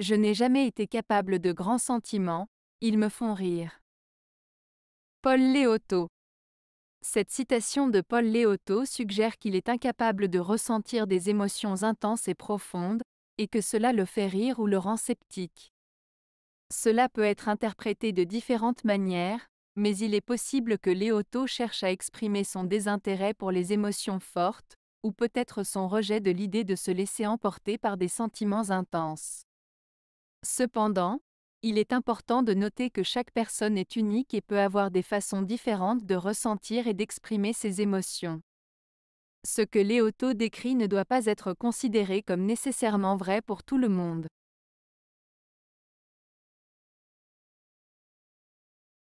Je n'ai jamais été capable de grands sentiments, ils me font rire. Paul Léoto Cette citation de Paul Léoto suggère qu'il est incapable de ressentir des émotions intenses et profondes, et que cela le fait rire ou le rend sceptique. Cela peut être interprété de différentes manières, mais il est possible que Léoto cherche à exprimer son désintérêt pour les émotions fortes, ou peut-être son rejet de l'idée de se laisser emporter par des sentiments intenses. Cependant, il est important de noter que chaque personne est unique et peut avoir des façons différentes de ressentir et d'exprimer ses émotions. Ce que Léoto décrit ne doit pas être considéré comme nécessairement vrai pour tout le monde.